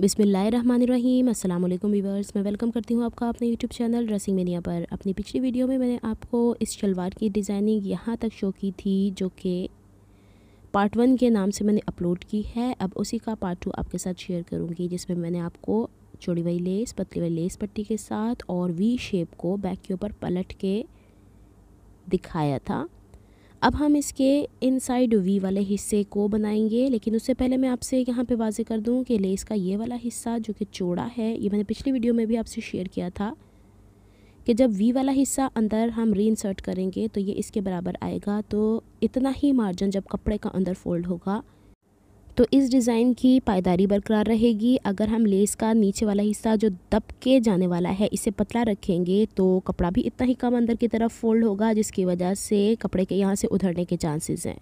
बिसमीम अल्लाम वीवर्स मैं वेलकम करती हूँ आपका अपने यूट्यूब चैनल ड्रेसिंग मीनिया पर अपनी पिछली वीडियो में मैंने आपको इस शलवार की डिज़ाइनिंग यहाँ तक शो की थी जो कि पार्ट वन के नाम से मैंने अपलोड की है अब उसी का पार्ट टू आपके साथ शेयर करूँगी जिसमें मैंने आपको चौड़ी वाली लेस पतली वाली लेस पट्टी के साथ और वी शेप को बैक के ऊपर पलट के दिखाया था अब हम इसके इनसाइड वी वाले हिस्से को बनाएंगे लेकिन उससे पहले मैं आपसे यहाँ पे वाजे कर दूँ कि लेस का ये वाला हिस्सा जो कि चौड़ा है ये मैंने पिछली वीडियो में भी आपसे शेयर किया था कि जब वी वाला हिस्सा अंदर हम री इंसर्ट करेंगे तो ये इसके बराबर आएगा तो इतना ही मार्जिन जब कपड़े का अंदर फोल्ड होगा तो इस डिज़ाइन की पायदारी बरकरार रहेगी अगर हम लेस का नीचे वाला हिस्सा जो दब के जाने वाला है इसे पतला रखेंगे तो कपड़ा भी इतना ही कम अंदर की तरफ फोल्ड होगा जिसकी वजह से कपड़े के यहाँ से उधरने के चांसेस हैं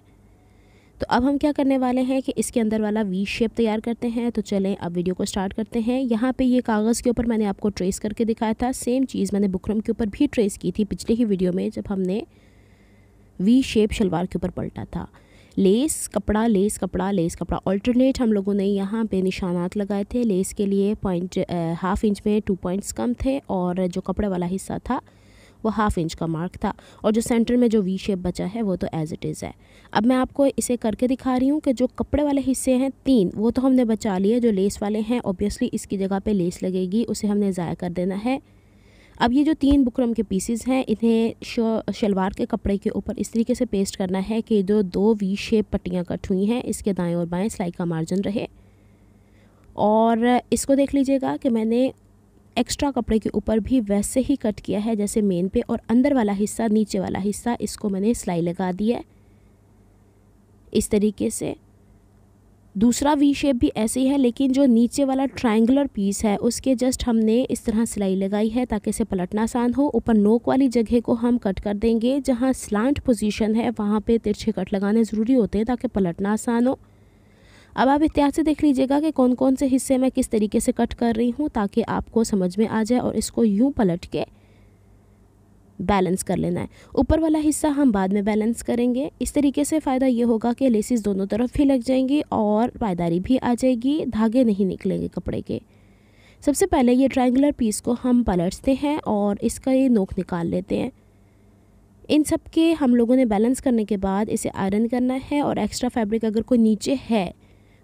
तो अब हम क्या करने वाले हैं कि इसके अंदर वाला वी शेप तैयार करते हैं तो चलें अब वीडियो को स्टार्ट करते हैं यहाँ पे ये कागज़ के ऊपर मैंने आपको ट्रेस करके दिखाया था सेम चीज़ मैंने बुकरम के ऊपर भी ट्रेस की थी पिछले ही वीडियो में जब हमने वी शेप शलवार के ऊपर पलटा था लेस कपड़ा लेस कपड़ा लेस कपड़ा ऑल्टरनेट हम लोगों ने यहाँ पे निशानात लगाए थे लेस के लिए पॉइंट हाफ इंच में टू पॉइंट्स कम थे और जो कपड़े वाला हिस्सा था वो हाफ इंच का मार्क था और जो सेंटर में जो वी शेप बचा है वो तो एज़ इट इज़ है अब मैं आपको इसे करके दिखा रही हूँ कि जो कपड़े वाले हिस्से हैं तीन वो तो हमने बचा लिए जो लेस वाले हैं ओबियसली इसकी जगह पे लेस लगेगी उसे हमने ज़ाया कर देना है अब ये जो तीन बुकरम के पीसेस हैं इन्हें शलवार के कपड़े के ऊपर इस तरीके से पेस्ट करना है कि जो दो वी शेप पट्टियाँ कट हुई हैं इसके दाएँ और बाएँ सिलाई का मार्जिन रहे और इसको देख लीजिएगा कि मैंने एक्स्ट्रा कपड़े के ऊपर भी वैसे ही कट किया है जैसे मेन पे और अंदर वाला हिस्सा नीचे वाला हिस्सा इसको मैंने सिलाई लगा दी है इस तरीके से दूसरा वी शेप भी ऐसे ही है लेकिन जो नीचे वाला ट्रायंगुलर पीस है उसके जस्ट हमने इस तरह सिलाई लगाई है ताकि इसे पलटना आसान हो ऊपर नोक वाली जगह को हम कट कर देंगे जहाँ स्लांट पोजीशन है वहाँ पे तिरछे कट लगाने ज़रूरी होते हैं ताकि पलटना आसान हो अब आप इतिहास से देख लीजिएगा कि कौन कौन से हिस्से मैं किस तरीके से कट कर रही हूँ ताकि आपको समझ में आ जाए और इसको यूँ पलट के बैलेंस कर लेना है ऊपर वाला हिस्सा हम बाद में बैलेंस करेंगे इस तरीके से फ़ायदा ये होगा कि लेसिस दोनों तरफ ही लग जाएंगी और पायदारी भी आ जाएगी धागे नहीं निकलेंगे कपड़े के सबसे पहले ये ट्राइंगर पीस को हम पलटते हैं और इसका ये नोक निकाल लेते हैं इन सब के हम लोगों ने बैलेंस करने के बाद इसे आयरन करना है और एक्स्ट्रा फैब्रिक अगर कोई नीचे है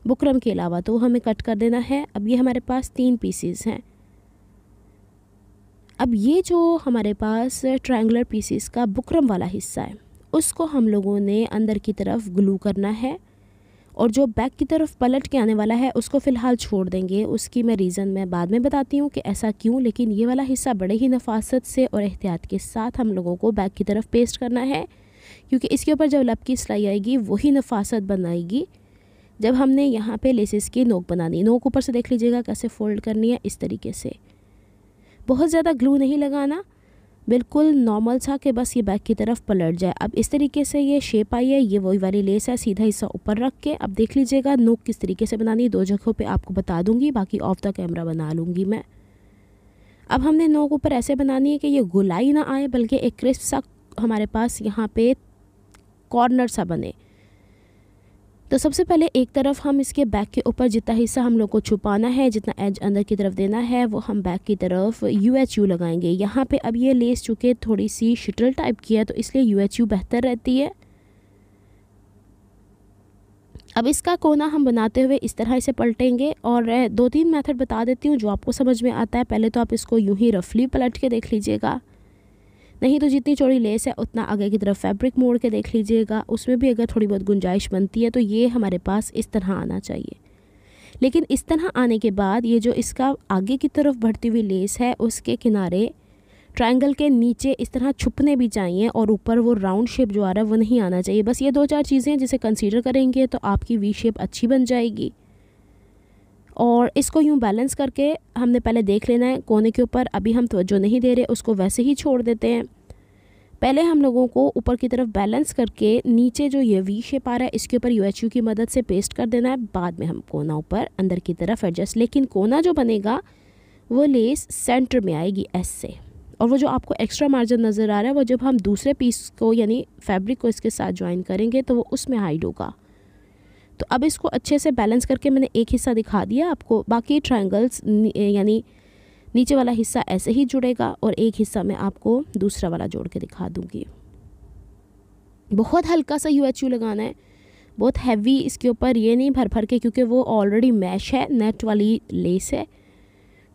बुकरम के अलावा तो हमें कट कर देना है अब ये हमारे पास तीन पीसीज हैं अब ये जो हमारे पास ट्रायंगुलर पीसीस का बुकरम वाला हिस्सा है उसको हम लोगों ने अंदर की तरफ ग्लू करना है और जो बैक की तरफ पलट के आने वाला है उसको फ़िलहाल छोड़ देंगे उसकी मैं रीज़न मैं बाद में बताती हूँ कि ऐसा क्यों लेकिन ये वाला हिस्सा बड़े ही नफासत से और एहतियात के साथ हम लोगों को बैक की तरफ पेस्ट करना है क्योंकि इसके ऊपर जब लब की सिलाई आएगी वही नफासत बनाएगी जब हमने यहाँ पे लेसिस की नोक बनानी नोक ऊपर से देख लीजिएगा कैसे फोल्ड करनी है इस तरीके से बहुत ज़्यादा ग्लू नहीं लगाना बिल्कुल नॉर्मल सा कि बस ये बैक की तरफ पलट जाए अब इस तरीके से ये शेप आई है ये वही वाली लेस है सीधा हिस्सा ऊपर रख के अब देख लीजिएगा नोक किस तरीके से बनानी है दो जगहों पे आपको बता दूंगी बाकी ऑफ द कैमरा बना लूँगी मैं अब हमने नोक ऊपर ऐसे बनानी है कि ये गुलाई ना आए बल्कि एक क्रिस्प सा हमारे पास यहाँ पर कॉर्नर सा बने तो सबसे पहले एक तरफ हम इसके बैक के ऊपर जितना हिस्सा हम लोग को छुपाना है जितना एज अंदर की तरफ देना है वो हम बैक की तरफ यू एच यू लगाएंगे यहाँ पे अब ये लेस चुके थोड़ी सी शिटल टाइप की है तो इसलिए यू एच यू बेहतर रहती है अब इसका कोना हम बनाते हुए इस तरह इसे पलटेंगे और दो तीन मेथड बता देती हूँ जो आपको समझ में आता है पहले तो आप इसको यूँ ही रफली पलट के देख लीजिएगा नहीं तो जितनी चौड़ी लेस है उतना आगे की तरफ फैब्रिक मोड़ के देख लीजिएगा उसमें भी अगर थोड़ी बहुत गुंजाइश बनती है तो ये हमारे पास इस तरह आना चाहिए लेकिन इस तरह आने के बाद ये जो इसका आगे की तरफ बढ़ती हुई लेस है उसके किनारे ट्रायंगल के नीचे इस तरह छुपने भी चाहिए और ऊपर वो राउंड शेप जो आ रहा है वो नहीं आना चाहिए बस ये दो चार चीज़ें जिसे कंसीडर करेंगे तो आपकी वी शेप अच्छी बन जाएगी और इसको यूँ बैलेंस करके हमने पहले देख लेना है कोने के ऊपर अभी हम तोज्जो नहीं दे रहे उसको वैसे ही छोड़ देते हैं पहले हम लोगों को ऊपर की तरफ बैलेंस करके नीचे जो ये वी शेप आ रहा है इसके ऊपर यू की मदद से पेस्ट कर देना है बाद में हम कोना ऊपर अंदर की तरफ एडजस्ट लेकिन कोना जो बनेगा वो लेस सेंटर में आएगी एस से और वो जो आपको एक्स्ट्रा मार्जिन नज़र आ रहा है वो जब हम दूसरे पीस को यानी फैब्रिक को इसके साथ ज्वाइन करेंगे तो वो उसमें हाइड होगा तो अब इसको अच्छे से बैलेंस करके मैंने एक हिस्सा दिखा दिया आपको बाकी ट्राइंगल्स यानी नीचे वाला हिस्सा ऐसे ही जुड़ेगा और एक हिस्सा मैं आपको दूसरा वाला जोड़ के दिखा दूँगी बहुत हल्का सा यू एच यू लगाना है बहुत हैवी इसके ऊपर ये नहीं भर भर के क्योंकि वो ऑलरेडी मैश है नेट वाली लेस है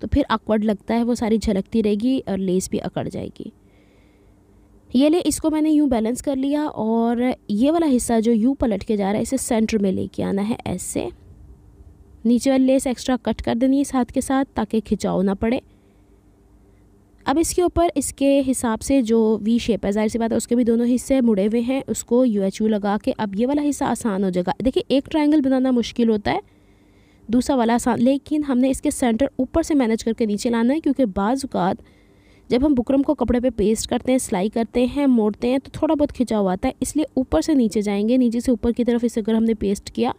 तो फिर अकवर्ड लगता है वो सारी झलकती रहेगी और लेस भी अकड़ जाएगी ये ले इसको मैंने यूँ बैलेंस कर लिया और ये वाला हिस्सा जो यूँ पलट के जा रहा है इसे सेंटर में लेके आना है ऐसे नीचे वाली लेस एक्स्ट्रा कट कर देनी है साथ के साथ ताकि खिंचाव ना पड़े अब इसके ऊपर इसके हिसाब से जो वी शेप है जाहिर सी बात है उसके भी दोनों हिस्से मुड़े हुए हैं उसको यू एच यू लगा के अब ये वाला हिस्सा आसान हो जाएगा देखिए एक ट्राइंगल बनाना मुश्किल होता है दूसरा वाला आसान लेकिन हमने इसके सेंटर ऊपर से मैनेज करके नीचे लाना है क्योंकि बाज जब हम बुकरम को कपड़े पे पेस्ट करते हैं सिलाई करते हैं मोड़ते हैं तो थोड़ा बहुत खिंचाव आता है इसलिए ऊपर से नीचे जाएंगे नीचे से ऊपर की तरफ इसे अगर हमने पेस्ट किया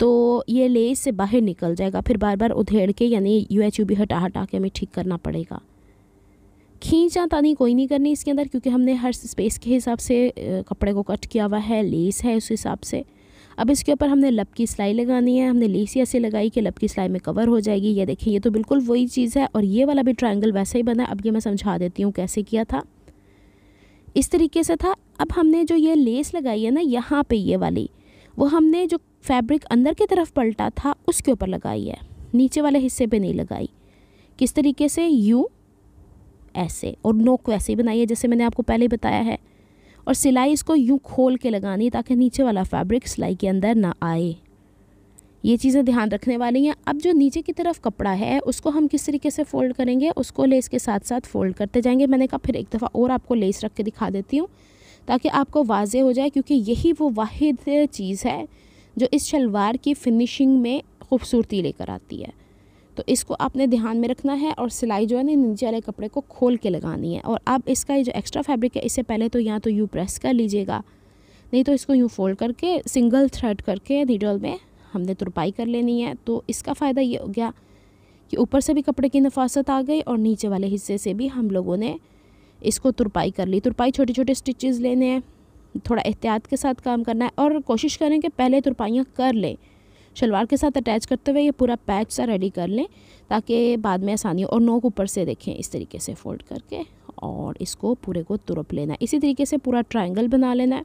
तो ये लेस से बाहर निकल जाएगा फिर बार बार उधेड़ के यानी यू एच यू भी हटा हटा के हमें ठीक करना पड़ेगा खींचा तानी कोई नहीं करनी इसके अंदर क्योंकि हमने हर स्पेस के हिसाब से कपड़े को कट किया हुआ है लेस है उस हिसाब से अब इसके ऊपर हमने लब की सिलाई लगानी है हमने लेसी ऐसे लगाई कि लब की सिलाई में कवर हो जाएगी ये देखिए ये तो बिल्कुल वही चीज़ है और ये वाला भी ट्राइंगल वैसा ही बना अब ये मैं समझा देती हूँ कैसे किया था इस तरीके से था अब हमने जो ये लेस लगाई है ना यहाँ पर ये वाली वो हमने जो फैब्रिक अंदर की तरफ पलटा था उसके ऊपर लगाई है नीचे वाले हिस्से पर नहीं लगाई किस तरीके से यू ऐसे और नोक वैसे ही बनाई है जैसे मैंने आपको पहले बताया है और सिलाई इसको यूँ खोल के लगानी ताकि नीचे वाला फैब्रिक सिलाई के अंदर ना आए ये चीज़ें ध्यान रखने वाली हैं अब जो नीचे की तरफ कपड़ा है उसको हम किस तरीके से फ़ोल्ड करेंगे उसको लेस के साथ साथ फ़ोल्ड करते जाएंगे मैंने कहा फिर एक दफ़ा और आपको लेस रख के दिखा देती हूँ ताकि आपको वाजे हो जाए क्योंकि यही वो वाद चीज़ है जो इस शलवार की फिनिशिंग में खूबसूरती लेकर आती है तो इसको आपने ध्यान में रखना है और सिलाई जो है ना नीचे वाले कपड़े को खोल के लगानी है और अब इसका जो एक्स्ट्रा फैब्रिक है इससे पहले तो यहाँ तो यूँ प्रेस कर लीजिएगा नहीं तो इसको यूँ फोल्ड करके सिंगल थ्रेड करके नीडल में हमने तुरपाई कर लेनी है तो इसका फ़ायदा ये हो गया कि ऊपर से भी कपड़े की नफासत आ गई और नीचे वाले हिस्से से भी हम लोगों ने इसको तुरपाई कर ली तुरपाई छोटे छोटे स्टिचेस लेने हैं थोड़ा एहतियात के साथ काम करना है और कोशिश करें कि पहले तुरपाइयाँ कर लें शलवार के साथ अटैच करते हुए ये पूरा पैच सा रेडी कर लें ताकि बाद में आसानी हो और नोक ऊपर से देखें इस तरीके से फोल्ड करके और इसको पूरे को तुरप लेना है इसी तरीके से पूरा ट्राइंगल बना लेना है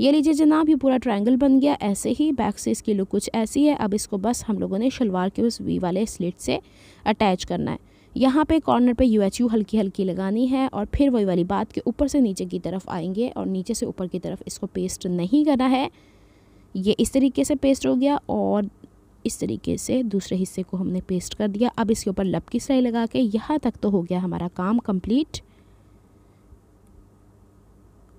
ये लीजिए जनाब ये पूरा ट्राइंगल बन गया ऐसे ही बैक से इसकी लुक कुछ ऐसी है अब इसको बस हम लोगों ने शलवार के उस वी वाले स्लिट से अटैच करना है यहाँ पे कॉर्नर पे यू एच यू हल्की हल्की लगानी है और फिर वही वाली बात के ऊपर से नीचे की तरफ आएंगे और नीचे से ऊपर की तरफ इसको पेस्ट नहीं करना है ये इस तरीके से पेस्ट हो गया और इस तरीके से दूसरे हिस्से को हमने पेस्ट कर दिया अब इसके ऊपर लप की सिलाई लगा के यहाँ तक तो हो गया हमारा काम कंप्लीट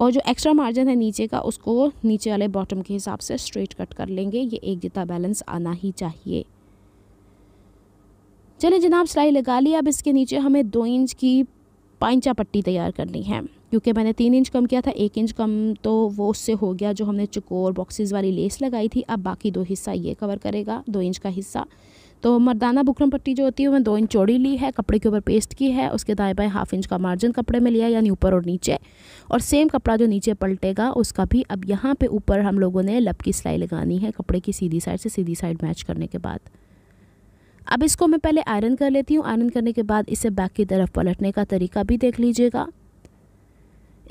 और जो एक्स्ट्रा मार्जिन है नीचे का उसको नीचे वाले बॉटम के हिसाब से स्ट्रेट कट कर लेंगे ये एक जितना बैलेंस आना ही चाहिए चलिए जनाब सिलाई लगा ली अब इसके नीचे हमें दो इंच की पाइचा पट्टी तैयार करनी है क्योंकि मैंने तीन इंच कम किया था एक इंच कम तो वो उससे हो गया जो हमने चकोर बॉक्सेस वाली लेस लगाई थी अब बाकी दो हिस्सा ये कवर करेगा दो इंच का हिस्सा तो मर्दाना बुकरम पट्टी जो होती है मैं दो इंच चौड़ी ली है कपड़े के ऊपर पेस्ट की है उसके दाएँ बाएँ हाफ इंच का मार्जिन कपड़े में लिया यानी ऊपर और नीचे और सेम कपड़ा जो नीचे पलटेगा उसका भी अब यहाँ पे ऊपर हम लोगों ने लप की सिलाई लगानी है कपड़े की सीधी साइड से सीधी साइड मैच करने के बाद अब इसको मैं पहले आयरन कर लेती हूँ आयरन करने के बाद इसे बैक की तरफ पलटने का तरीका भी देख लीजिएगा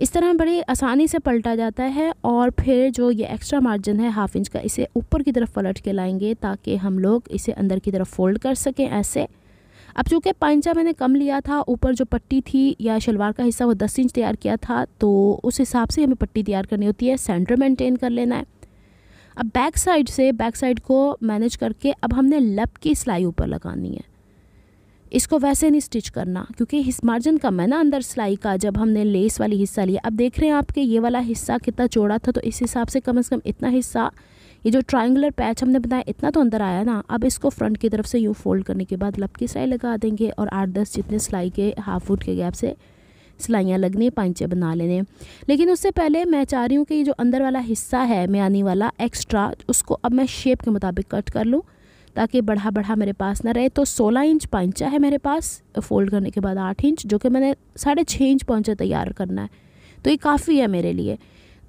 इस तरह बड़े आसानी से पलटा जाता है और फिर जो ये एक्स्ट्रा मार्जिन है हाफ इंच का इसे ऊपर की तरफ पलट के लाएंगे ताकि हम लोग इसे अंदर की तरफ फोल्ड कर सकें ऐसे अब चूँकि पाइंचा मैंने कम लिया था ऊपर जो पट्टी थी या शलवार का हिस्सा वो दस इंच तैयार किया था तो उस हिसाब से हमें पट्टी तैयार करनी होती है सेंटर मेंटेन कर लेना है अब बैक साइड से बैक साइड को मैनेज करके अब हमने लेप की सिलाई ऊपर लगानी है इसको वैसे नहीं स्टिच करना क्योंकि हिस मार्जिन कम है ना अंदर सिलाई का जब हमने लेस वाली हिस्सा लिया अब देख रहे हैं आपके ये वाला हिस्सा कितना चौड़ा था तो इस हिसाब से कम से कम इतना हिस्सा ये जो ट्राइंगुलर पैच हमने बनाया इतना तो अंदर आया ना अब इसको फ्रंट की तरफ से यूँ फोल्ड करने के बाद लपकी सिलाई लगा देंगे और आठ दस जितने सिलाई के हाफ फुट के गैप से सिलाइयाँ लगनी पांचे बना लेने लेकिन उससे पहले मैं चाह रही हूँ कि ये जो अंदर वाला हिस्सा है मैं आने वाला एक्स्ट्रा उसको अब मैं शेप के मुताबिक कट कर लूँ ताकि बढ़ा बढ़ा मेरे पास ना रहे तो सोलह इंच पंचा है मेरे पास फोल्ड करने के बाद आठ इंच जो कि मैंने साढ़े छः इंच पंचा तैयार करना है तो ये काफ़ी है मेरे लिए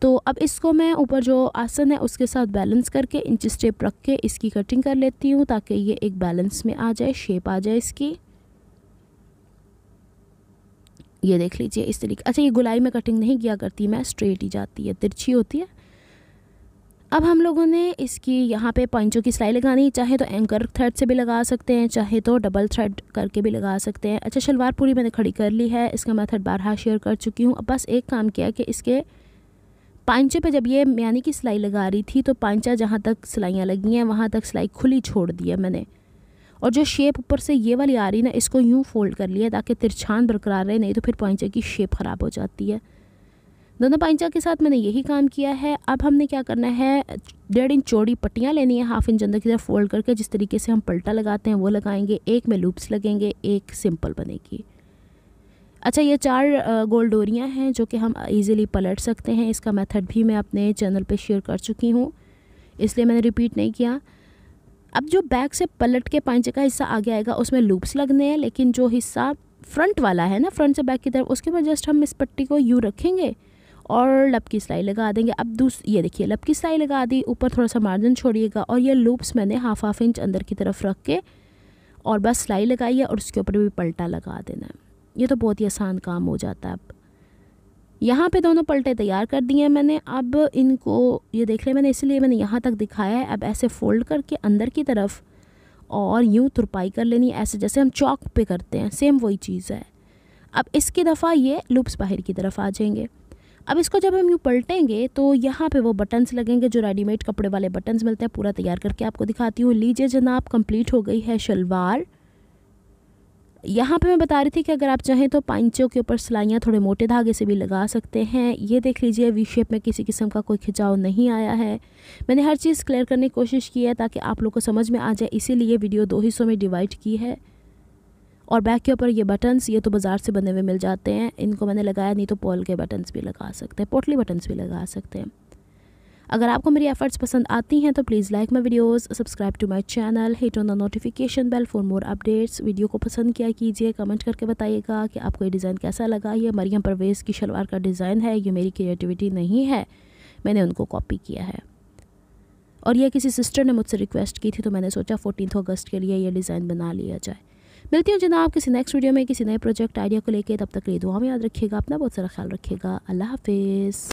तो अब इसको मैं ऊपर जो आसन है उसके साथ बैलेंस करके इंच स्टेप रख के इसकी कटिंग कर लेती हूँ ताकि ये एक बैलेंस में आ जाए शेप आ जाए इसकी ये देख लीजिए इस तरीके अच्छा ये गुलाई में कटिंग नहीं किया करती मैं स्ट्रेट ही जाती है तिरछी होती है अब हम लोगों ने इसकी यहाँ पे पंचों की सिलाई लगानी चाहे तो एंकर थ्रेड से भी लगा सकते हैं चाहे तो डबल थ्रेड करके भी लगा सकते हैं अच्छा शलवार पूरी मैंने खड़ी कर ली है इसका मेथड बारहा शेयर कर चुकी हूँ अब बस एक काम किया कि इसके पंचे पे जब ये म्यानी की सिलाई लगा रही थी तो पंचा जहाँ तक सिलाइयाँ लगी हैं वहाँ तक सिलाई खुली छोड़ दी है मैंने और जो शेप ऊपर से ये वाली आ रही ना इसको यूँ फोल्ड कर लिया ताकि तिरछान बरकरार रहे नहीं तो फिर पंचे की शेप ख़राब हो जाती है दोनों पाइचा के साथ मैंने यही काम किया है अब हमने क्या करना है डेढ़ इंच चौड़ी पट्टियाँ लेनी है हाफ इंच अंदर की तरफ फोल्ड करके जिस तरीके से हम पलटा लगाते हैं वो लगाएंगे एक में लूप्स लगेंगे एक सिंपल बनेगी अच्छा ये चार गोल डोरियाँ हैं जो कि हम इजीली पलट सकते हैं इसका मेथड भी मैं अपने चैनल पे शेयर कर चुकी हूँ इसलिए मैंने रिपीट नहीं किया अब जो बैक से पलट के पांचे का हिस्सा आगे आएगा उसमें लूप्स लगने हैं लेकिन जो हिस्सा फ्रंट वाला है ना फ्रंट से बैक की तरफ उसके ऊपर जस्ट हम इस पट्टी को यू रखेंगे और लब की सिलाई लगा देंगे अब दूस ये देखिए लब की सिलाई लगा दी ऊपर थोड़ा सा मार्जिन छोड़िएगा और ये लूप्स मैंने हाफ हाफ इंच अंदर की तरफ रख के और बस सिलाई लगाई है और उसके ऊपर भी पलटा लगा देना है ये तो बहुत ही आसान काम हो जाता है अब यहाँ पे दोनों पलटे तैयार कर दिए हैं मैंने अब इनको ये देख रहे मैंने इसलिए मैंने यहाँ तक दिखाया है अब ऐसे फोल्ड करके अंदर की तरफ और यूँ तुरपाई कर लेनी ऐसे जैसे हम चौक पे करते हैं सेम वही चीज़ है अब इसकी दफ़ा ये लूप्स बाहर की तरफ आ जाएंगे अब इसको जब हम यूँ पलटेंगे तो यहाँ पे वो बटन्स लगेंगे जो रेडीमेड कपड़े वाले बटन्स मिलते हैं पूरा तैयार करके आपको दिखाती हूँ लीजिए जनाब कंप्लीट हो गई है शलवार यहाँ पे मैं बता रही थी कि अगर आप चाहें तो पाइचों के ऊपर सिलाइयाँ थोड़े मोटे धागे से भी लगा सकते हैं ये देख लीजिए वी शेप में किसी किस्म का कोई खिंचाव नहीं आया है मैंने हर चीज़ क्लियर करने की कोशिश की है ताकि आप लोग को समझ में आ जाए इसीलिए वीडियो दो हिस्सों में डिवाइड की है और बैक के ऊपर ये बटन्स ये तो बाज़ार से बने हुए मिल जाते हैं इनको मैंने लगाया नहीं तो पोल के बटन्स भी लगा सकते हैं पोटली बटन्स भी लगा सकते हैं अगर आपको मेरी एफर्ट्स पसंद आती हैं तो please like my videos subscribe to my channel hit on the notification bell for more updates video को पसंद किया कीजिए कमेंट करके बताइएगा कि आपको ये डिज़ाइन कैसा लगा ये मरियम परवेज़ की शलवार का डिज़ाइन है ये मेरी क्रिएटिविटी नहीं है मैंने उनको कॉपी किया है और यह किसी सिस्टर ने मुझसे रिक्वेस्ट की थी तो मैंने सोचा फोर्टीन अगस्त के लिए यह डिज़ाइन बना लिया जाए मिलती हूँ जनाब किसी नेक्स्ट वीडियो में किसी नए प्रोजेक्ट आइडिया को लेकर तब तक लिए दुआ में याद रखिएगा अपना बहुत सारा ख्याल रखिएगा अल्लाह हाफिज़